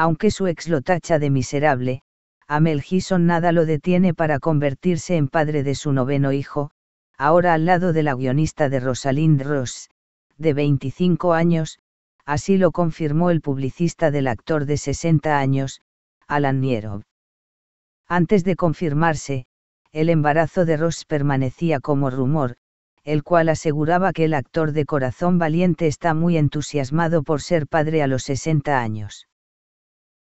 aunque su ex lo tacha de miserable, Amel Mel nada lo detiene para convertirse en padre de su noveno hijo, ahora al lado de la guionista de Rosalind Ross, de 25 años, así lo confirmó el publicista del actor de 60 años, Alan Nierov. Antes de confirmarse, el embarazo de Ross permanecía como rumor, el cual aseguraba que el actor de corazón valiente está muy entusiasmado por ser padre a los 60 años.